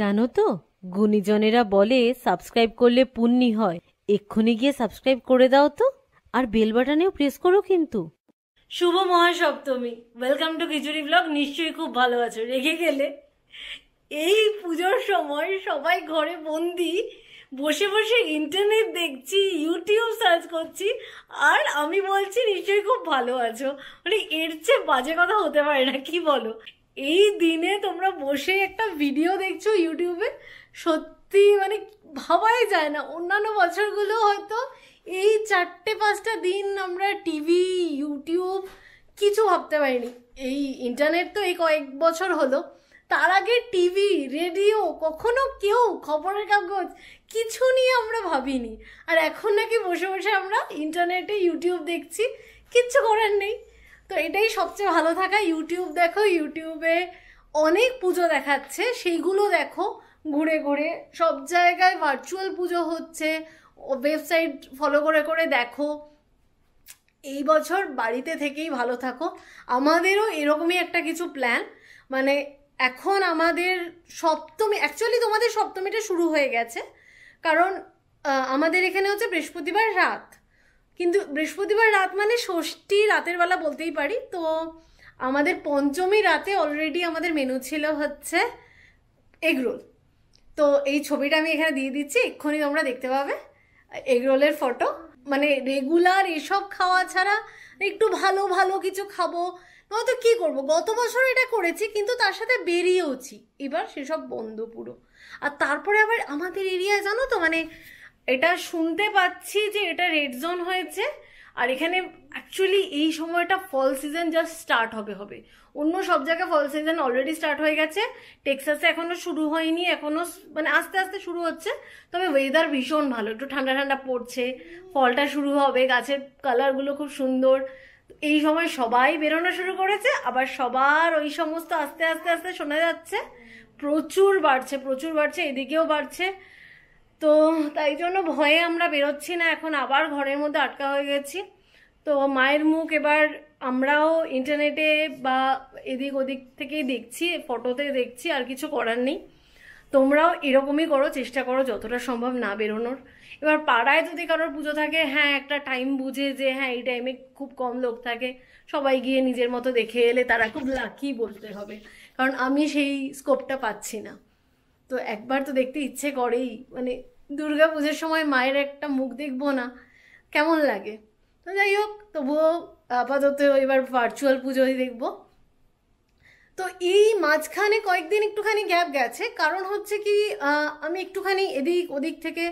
জানো তো গুণীজনেরা বলে সাবস্ক্রাইব করলে পুণ্যি হয় এক্ষুনি গিয়ে সাবস্ক্রাইব করে দাও তো আর বেল বাটনেও প্রেস করো কিন্তু শুভ Mahasaptami welcome to Khichuri blog নিশ্চয়ই খুব ভালো আছো রেগে গেলে এই পুজোর সময় সবাই ঘরে বন্দি বসে বসে ইন্টারনেট দেখছি ইউটিউব সার্চ করছি আর আমি বলছি নিশ্চয়ই খুব ভালো আছো মানে এর চেয়ে বাজে কথা হতে পারে না কি বলো এই দিনে তোমরা বসে একটা ভিডিও দেখছো ইউটিউবে সত্যি মানে ভাবাই যায় না অন্যান্য বছরগুলো হয়তো এই চারটে পাঁচটা দিন আমরা টিভি ইউটিউব কিছু ভাবতে পারিনি এই ইন্টারনেট তো এই কয়েক বছর হলো তার আগে টিভি রেডিও কখনো কেউ খবরের কাগজ কিছু নিয়ে আমরা ভাবিনি আর এখন নাকি বসে বসে আমরা ইন্টারনেটে ইউটিউব দেখছি কিচ্ছু করার নেই তো এটাই সবচেয়ে ভালো থাকা ইউটিউব দেখো ইউটিউবে অনেক পুজো দেখাচ্ছে সেইগুলো দেখো ঘুরে ঘুরে সব জায়গায় ভার্চুয়াল পুজো হচ্ছে ওয়েবসাইট ফলো করে করে দেখো এই বছর বাড়িতে থেকেই ভালো থাকো আমাদেরও এরকমই একটা কিছু প্ল্যান মানে এখন আমাদের সপ্তমী অ্যাকচুয়ালি তোমাদের সপ্তমীটা শুরু হয়ে গেছে কারণ আমাদের এখানে হচ্ছে বৃহস্পতিবার রাত কিন্তু বৃহস্পতিবার রাত মানে ষষ্ঠী রাতের বেলা বলতেই পারি তো আমাদের পঞ্চমী রাতে অলরেডি আমাদের মেনু ছিল হচ্ছে এগরোল তো এই ছবিটা আমি এখানে দিয়ে দিচ্ছি এক্ষুনি তোমরা দেখতে পাবে এগরোলের ফটো মানে রেগুলার এসব খাওয়া ছাড়া একটু ভালো ভালো কিছু খাবো নয়তো কি করব গত বছর এটা করেছি কিন্তু তার সাথে বেরিয়েওছি এবার সেসব বন্ধ পুরো আর তারপরে আবার আমাদের এরিয়ায় জানো তো মানে এটা শুনতে পাচ্ছি যে এটা রেড জোন হয়েছে আর এখানে অ্যাকচুয়ালি এই সময়টা ফল সিজন জাস্ট স্টার্ট হবে হবে অন্য সব জায়গায় ফল সিজন অলরেডি স্টার্ট হয়ে গেছে টেক্সাসে এখনও শুরু হয়নি এখনও মানে আস্তে আস্তে শুরু হচ্ছে তবে ওয়েদার ভীষণ ভালো একটু ঠান্ডা ঠান্ডা পড়ছে ফলটা শুরু হবে গাছের কালারগুলো খুব সুন্দর এই সময় সবাই বেরোনো শুরু করেছে আবার সবার ওই সমস্ত আস্তে আস্তে আস্তে শোনা যাচ্ছে প্রচুর বাড়ছে প্রচুর বাড়ছে এদিকেও বাড়ছে তো তাই জন্য ভয়ে আমরা বেরোচ্ছি না এখন আবার ঘরের মধ্যে আটকা হয়ে গেছি তো মায়ের মুখ এবার আমরাও ইন্টারনেটে বা এদিক ওদিক থেকেই দেখছি ফটোতে দেখছি আর কিছু করার নেই তোমরাও এরকমই করো চেষ্টা করো যতটা সম্ভব না বেরোনোর এবার পাড়ায় যদি কারোর পুজো থাকে হ্যাঁ একটা টাইম বুঝে যে হ্যাঁ এই টাইমে খুব কম লোক থাকে সবাই গিয়ে নিজের মতো দেখে এলে তারা খুব লাকি বলতে হবে কারণ আমি সেই স্কোপটা পাচ্ছি না তো একবার তো দেখতে ইচ্ছে করেই মানে দুর্গা পুজোর সময় মায়ের একটা মুখ দেখবো না কেমন লাগে তো যাই হোক তবুও আপাতত এবার ভার্চুয়াল পুজোই দেখব তো এই মাঝখানে কয়েকদিন একটুখানি গ্যাপ গেছে কারণ হচ্ছে কি আমি একটুখানি এদিক ওদিক থেকে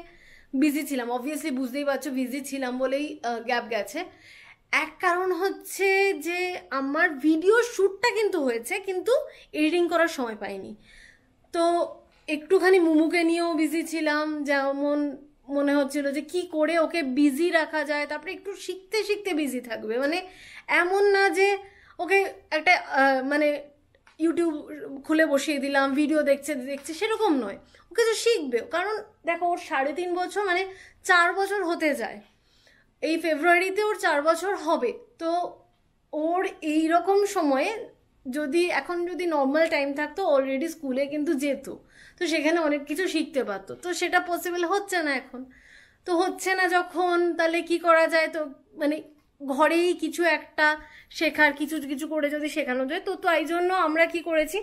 বিজি ছিলাম অবভিয়াসলি বুঝতেই পারছো বিজি ছিলাম বলেই গ্যাপ গেছে এক কারণ হচ্ছে যে আমার ভিডিও শ্যুটটা কিন্তু হয়েছে কিন্তু এডিটিং করার সময় পাইনি তো একটুখানি মুমুকে নিয়েও বিজি ছিলাম যেমন মনে হচ্ছিল যে কি করে ওকে বিজি রাখা যায় তারপরে একটু শিখতে শিখতে বিজি থাকবে মানে এমন না যে ওকে একটা মানে ইউটিউব খুলে বসিয়ে দিলাম ভিডিও দেখছে দেখছে সেরকম নয় ও কিছু শিখবে কারণ দেখো ওর সাড়ে তিন বছর মানে চার বছর হতে যায় এই ফেব্রুয়ারিতে ওর চার বছর হবে তো ওর এই রকম সময়ে যদি এখন যদি নর্মাল টাইম থাকতো অলরেডি স্কুলে কিন্তু যেত তো সেখানে অনেক কিছু শিখতে পারতো তো সেটা পসিবল হচ্ছে না এখন তো হচ্ছে না যখন তাহলে কি করা যায় তো মানে ঘরেই কিছু একটা শেখার কিছু কিছু করে যদি শেখানো যায় তো তো তাই জন্য আমরা কি করেছি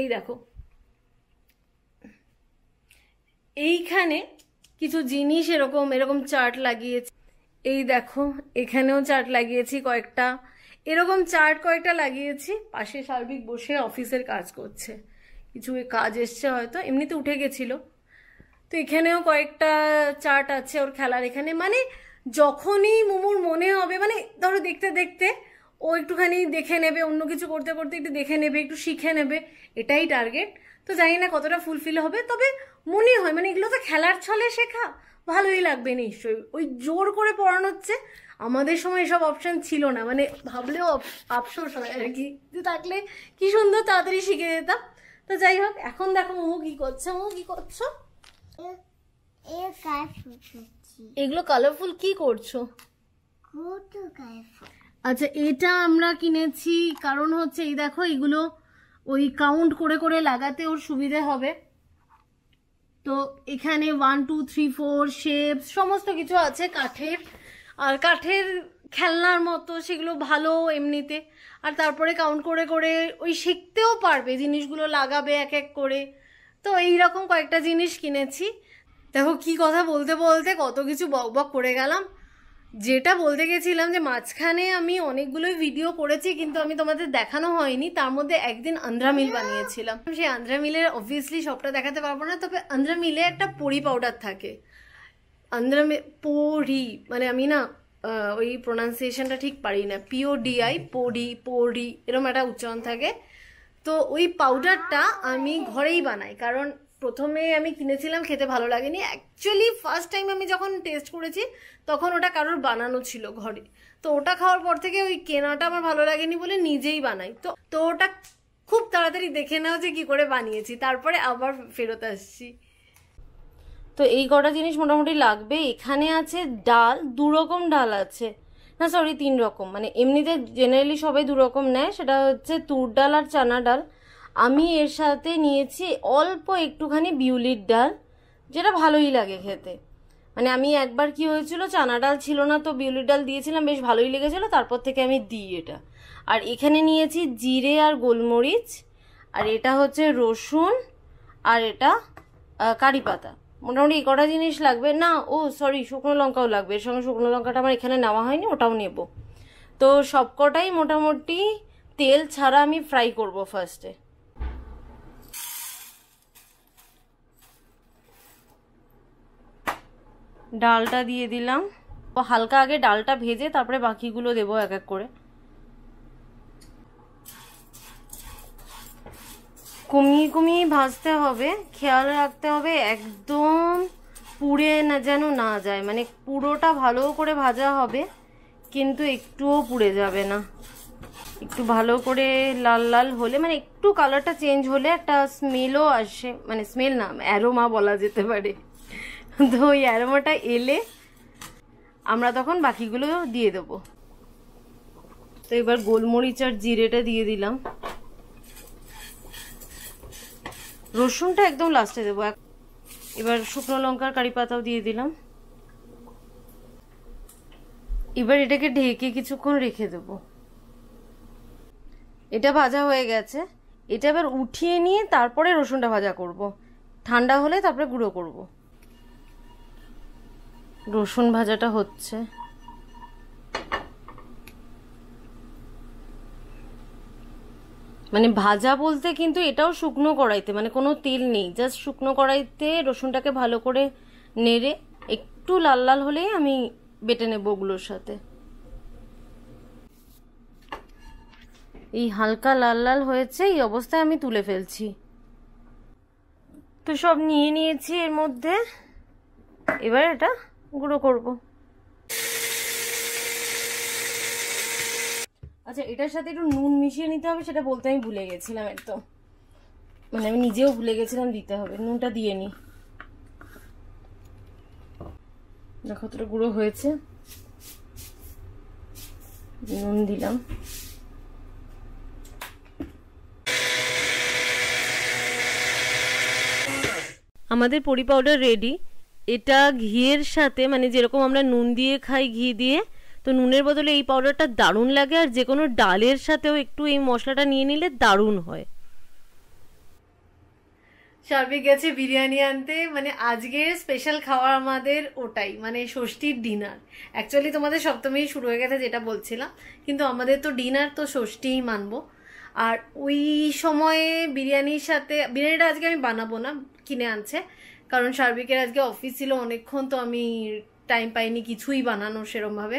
এই দেখো এইখানে কিছু জিনিস এরকম এরকম চার্ট লাগিয়েছি এই দেখো এখানেও চার্ট লাগিয়েছি কয়েকটা এরকম চার্ট কয়েকটা লাগিয়েছি পাশে সার্বিক বসে অফিসের কাজ করছে কিছু কাজ এসছে হয়তো এমনিতে উঠে গেছিলো তো এখানেও কয়েকটা চার্ট আছে ওর খেলার এখানে মানে যখনই মোমোর মনে হবে মানে ধরো দেখতে দেখতে ও একটুখানি দেখে নেবে অন্য কিছু করতে করতে একটু দেখে নেবে একটু শিখে নেবে এটাই টার্গেট তো জানি না কতটা ফুলফিল হবে তবে মনে হয় মানে এগুলো তো খেলার ছলে শেখা ভালোই লাগবে নিশ্চয়ই ওই জোর করে পড়ানো হচ্ছে আমাদের সময় এসব অপশান ছিল না মানে ভাবলেও আফসোস হয় আর কি থাকলে কি সুন্দর তাড়াতাড়ি শিখে যেতাম তো যাই হোক এখন দেখো মু কি করছে মু কি করছো এগুলো কালারফুল কি করছো আচ্ছা এটা আমরা কিনেছি কারণ হচ্ছে এই দেখো এগুলো ওই কাউন্ট করে করে লাগাতে ওর সুবিধে হবে তো এখানে one two three four shape সমস্ত কিছু আছে কাঠের আর কাঠের খেলনার মতো সেগুলো ভালো এমনিতে আর তারপরে কাউন্ট করে করে ওই শিখতেও পারবে জিনিসগুলো লাগাবে এক এক করে তো এই রকম কয়েকটা জিনিস কিনেছি দেখো কি কথা বলতে বলতে কত কিছু বক বক করে গেলাম যেটা বলতে গেছিলাম যে মাঝখানে আমি অনেকগুলোই ভিডিও করেছি কিন্তু আমি তোমাদের দেখানো হয়নি তার মধ্যে একদিন আন্ধ্রা মিল বানিয়েছিলাম সেই আন্ধ্রা মিলের অবভিয়াসলি সবটা দেখাতে পারবো না তবে আন্ধ্রা মিলে একটা পরি পাউডার থাকে আন্দ্রা পরি মানে আমি না ওই প্রোনাউন্সিয়েশনটা ঠিক পারি না পিওডিআই পোডি পোডি এরকম একটা উচ্চারণ থাকে তো ওই পাউডারটা আমি ঘরেই বানাই কারণ প্রথমে আমি কিনেছিলাম খেতে ভালো লাগেনি অ্যাকচুয়ালি ফার্স্ট টাইম আমি যখন টেস্ট করেছি তখন ওটা কারোর বানানো ছিল ঘরে তো ওটা খাওয়ার পর থেকে ওই কেনাটা আমার ভালো লাগেনি বলে নিজেই বানাই তো তো ওটা খুব তাড়াতাড়ি দেখে নাও যে কি করে বানিয়েছি তারপরে আবার ফেরত আসছি তো এই কটা জিনিস মোটামুটি লাগবে এখানে আছে ডাল দু রকম ডাল আছে না সরি তিন রকম মানে এমনিতে জেনারেলি সবাই দু রকম নেয় সেটা হচ্ছে তুর ডাল আর চানা ডাল আমি এর সাথে নিয়েছি অল্প একটুখানি বিউলির ডাল যেটা ভালোই লাগে খেতে মানে আমি একবার কি হয়েছিল চানা ডাল ছিল না তো বিউলির ডাল দিয়েছিলাম বেশ ভালোই লেগেছিলো তারপর থেকে আমি দিই এটা আর এখানে নিয়েছি জিরে আর গোলমরিচ আর এটা হচ্ছে রসুন আর এটা কারি পাতা মোটামুটি এই কটা জিনিস লাগবে না ও সরি শুকনো লঙ্কাও লাগবে এর সঙ্গে শুকনো লঙ্কাটা আমার এখানে নেওয়া হয়নি ওটাও নেব তো সব কটাই মোটামুটি তেল ছাড়া আমি ফ্রাই করব ফার্স্টে ডালটা দিয়ে দিলাম হালকা আগে ডালটা ভেজে তারপরে বাকিগুলো দেবো এক এক করে কমিয়ে কমিয়ে ভাজতে হবে খেয়াল রাখতে হবে একদম পুড়ে না যেন না যায় মানে পুরোটা ভালো করে ভাজা হবে কিন্তু একটুও পুড়ে যাবে না একটু ভালো করে লাল লাল হলে মানে একটু কালারটা চেঞ্জ হলে একটা স্মেলও আসে মানে স্মেল না অ্যারোমা বলা যেতে পারে তো ওই অ্যারোমাটা এলে আমরা তখন বাকিগুলো দিয়ে দেবো তো এবার গোলমরিচ আর জিরেটা দিয়ে দিলাম রসুনটা একদম লাস্টে দেবো এবার শুকনো লঙ্কার কারি পাতাও দিয়ে দিলাম এবার এটাকে ঢেকে কিছুক্ষণ রেখে দেব এটা ভাজা হয়ে গেছে এটা এবার উঠিয়ে নিয়ে তারপরে রসুনটা ভাজা করব। ঠান্ডা হলে তারপরে গুঁড়ো করব রসুন ভাজাটা হচ্ছে মানে ভাজা বলতে কিন্তু এটাও শুকনো কড়াইতে মানে কোনো তেল নেই জাস্ট শুকনো কড়াইতে রসুনটাকে ভালো করে নেড়ে একটু লাল লাল হলেই আমি বেটে নেব ওগুলোর সাথে এই হালকা লাল লাল হয়েছে এই অবস্থায় আমি তুলে ফেলছি তো সব নিয়ে নিয়েছি এর মধ্যে এবার এটা গুঁড়ো করবো আচ্ছা এটার সাথে একটু নুন মিশিয়ে নিতে হবে সেটা বলতে আমি ভুলে গেছিলাম একদম মানে আমি নিজেও ভুলে গেছিলাম দিতে হবে নুনটা দিয়ে নি দেখো কতটা গুঁড়ো হয়েছে নুন দিলাম আমাদের পরি পাউডার রেডি এটা ঘিয়ের সাথে মানে যেরকম আমরা নুন দিয়ে খাই ঘি দিয়ে তো নুনের বদলে এই পাউডারটা দারুণ লাগে আর যে কোনো ডালের সাথেও একটু এই মশলাটা নিয়ে নিলে দারুণ হয় সার্বিক গেছে বিরিয়ানি আনতে মানে আজকের স্পেশাল খাওয়া আমাদের ওটাই মানে ষষ্ঠীর ডিনার অ্যাকচুয়ালি তোমাদের সপ্তমী শুরু হয়ে গেছে যেটা বলছিলাম কিন্তু আমাদের তো ডিনার তো ষষ্ঠীই মানবো আর ওই সময়ে বিরিয়ানির সাথে বিরিয়ানিটা আজকে আমি বানাবো না কিনে আনছে কারণ সার্বিকের আজকে অফিস ছিল অনেকক্ষণ তো আমি টাইম পাইনি কিছুই বানানো সেরমভাবে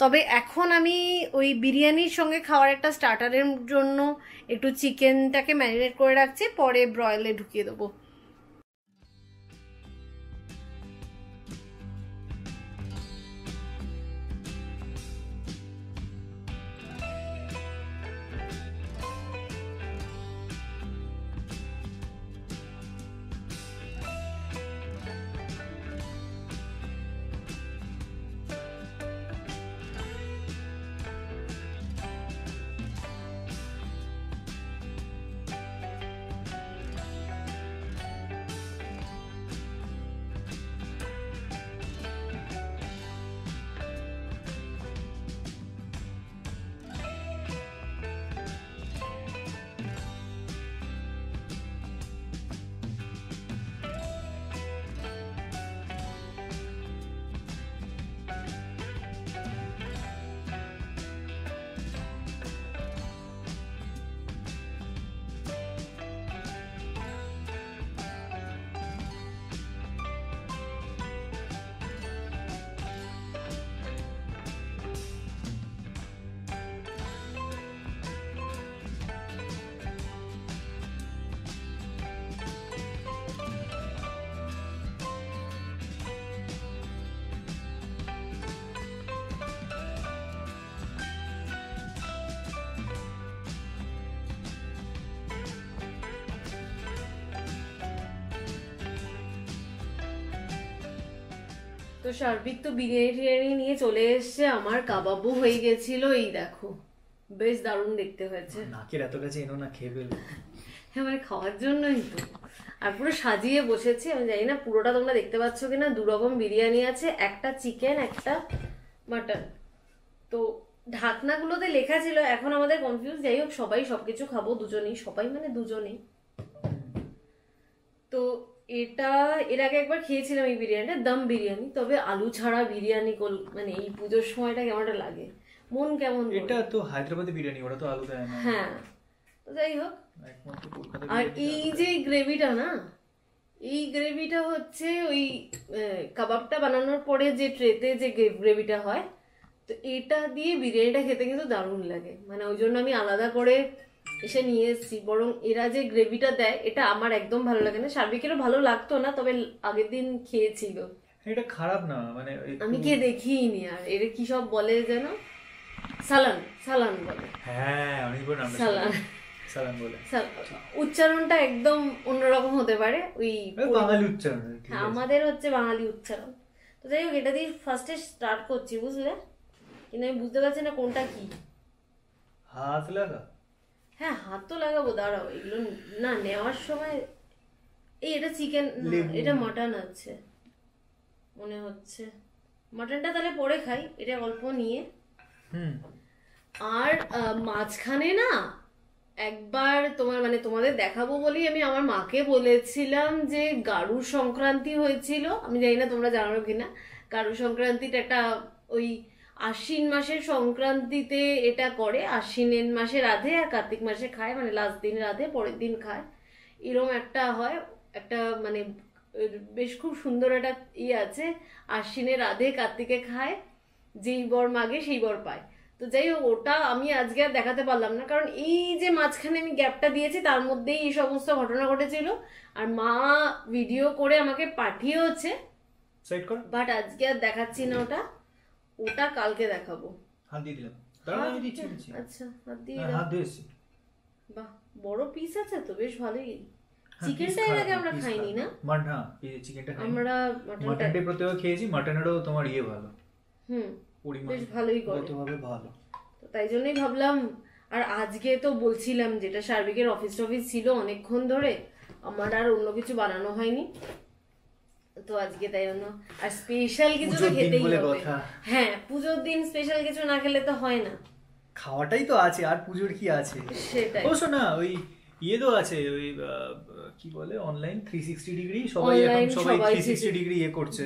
তবে এখন আমি ওই বিরিয়ানির সঙ্গে খাওয়ার একটা স্টার্টারের জন্য একটু চিকেনটাকে ম্যারিনেট করে রাখছি পরে ব্রয়েলে ঢুকিয়ে দেবো তো সার্বিক তো বিরিয়ানি টিরিয়ানি নিয়ে চলে এসছে আমার কাবাবু হয়ে গেছিল এই দেখো বেশ দারুণ দেখতে হয়েছে নাকের এত কাছে এনো না খেয়ে ফেলবো হ্যাঁ মানে খাওয়ার জন্যই তো আর পুরো সাজিয়ে বসেছি আমি জানি না পুরোটা তোমরা দেখতে পাচ্ছ কি না দুরকম বিরিয়ানি আছে একটা চিকেন একটা মাটন তো ঢাকনাগুলোতে লেখা ছিল এখন আমাদের কনফিউজ যাই হোক সবাই সবকিছু খাবো দুজনেই সবাই মানে দুজনেই তো এটা এর আগে একবার খেয়েছিলাম এই বিরিয়ানিটা দম বিরিয়ানি তবে আলু ছাড়া বিরিয়ানি কল মানে এই পুজোর সময়টা কেমনটা লাগে মন কেমন এটা তো হায়দ্রাবাদি বিরিয়ানি ওরা তো আলু দেয় না হ্যাঁ তো যাই হোক আর এই যে গ্রেভিটা না এই গ্রেভিটা হচ্ছে ওই কাবাবটা বানানোর পরে যে ট্রেতে যে গ্রেভিটা হয় তো এটা দিয়ে বিরিয়ানিটা খেতে কিন্তু দারুণ লাগে মানে ওই জন্য আমি আলাদা করে এসে নিয়ে এসেছি বরং এরা যে গ্রেভিটা দেয় এটা আমার একদম ভালো লাগে না সার্বিকেরও ভালো লাগতো না তবে আগের দিন খেয়েছিল এটা খারাপ না মানে আমি কে দেখিনি আর এর কি সব বলে যেন সালান সালান বলে হ্যাঁ অনেকবার নাম সালান সালান বলে উচ্চারণটা একদম অন্যরকম হতে পারে ওই বাঙালি উচ্চারণ হ্যাঁ আমাদের হচ্ছে বাঙালি উচ্চারণ তো যাই হোক এটা দিয়ে ফার্স্টে স্টার্ট করছি বুঝলে কিন্তু আমি বুঝতে পারছি না কোনটা কি হাত লাগা হ্যাঁ হাত তো লাগাবো দাঁড়াও এগুলো না নেওয়ার সময় এই এটা চিকেন এটা মটন আছে মনে হচ্ছে মটনটা তাহলে পরে খাই এটা অল্প নিয়ে আর মাঝখানে না একবার তোমার মানে তোমাদের দেখাবো বলেই আমি আমার মাকে বলেছিলাম যে গারু সংক্রান্তি হয়েছিল আমি জানি না তোমরা জানো কিনা গারু সংক্রান্তিটা একটা ওই আশ্বিন মাসের সংক্রান্তিতে এটা করে আশ্বিনের মাসে রাধে আর কার্তিক মাসে খায় মানে লাস্ট দিন রাধে পরের দিন খায় এরম একটা হয় একটা মানে বেশ খুব সুন্দর একটা ই ইয়ে আছে আশ্বিনে রাধে কার্তিকে খায় যেই বর মাগে সেই বর পায় তো যাই হোক ওটা আমি আজকে আর দেখাতে পারলাম না কারণ এই যে মাঝখানে আমি গ্যাপটা দিয়েছি তার মধ্যেই এই সমস্ত ঘটনা ঘটেছিল আর মা ভিডিও করে আমাকে পাঠিয়েওছে বাট আজকে আর দেখাচ্ছি না ওটা ওটা কালকে দেখাবো হাত দিয়ে দিলাম আমি আচ্ছা, দিচ্ছি আচ্ছা হাত দিয়ে হ্যাঁ, দাও হাত দিয়েছি বাহ বড় পিস আছে তো বেশ ভালোই চিকেনটা হ্যাঁ, এর আগে আমরা খাইনি না মাটন চিকেনটা হ্যাঁ, আমরা মাটনটা খেয়েছি তোমার ইয়ে ভালো হুম বেশ ভালোই করে গতভাবে ভালো তো তাই জন্যই ভাবলাম আর আজকে তো বলছিলাম যেটা সার্বিকের অফিস টফিস ছিল অনেকক্ষণ ধরে আমার আর অন্য কিছু বানানো হয়নি তো আজকে তাই জন্য আর স্পেশাল কিছু না খেতেই হবে হ্যাঁ পুজোর দিন স্পেশাল কিছু না খেলে তো হয় না খাওয়াটাই তো আছে আর পুজোর কি আছে সেটাই অবশ্য না ওই ইয়ে তো আছে ওই কি বলে অনলাইন 360 ডিগ্রি সবাই এখন সবাই 360 ডিগ্রি ইয়ে করছে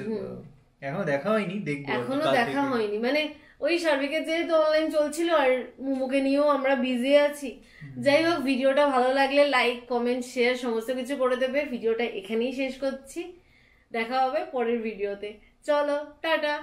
এখনো দেখা হয়নি দেখব এখনো দেখা হয়নি মানে ওই সার্বিকের তো অনলাইন চলছিল আর মোমোকে নিয়েও আমরা বিজি আছি যাই হোক ভিডিওটা ভালো লাগলে লাইক কমেন্ট শেয়ার সমস্ত কিছু করে দেবে ভিডিওটা এখানেই শেষ করছি দেখা হবে পরের ভিডিওতে চলো টাটা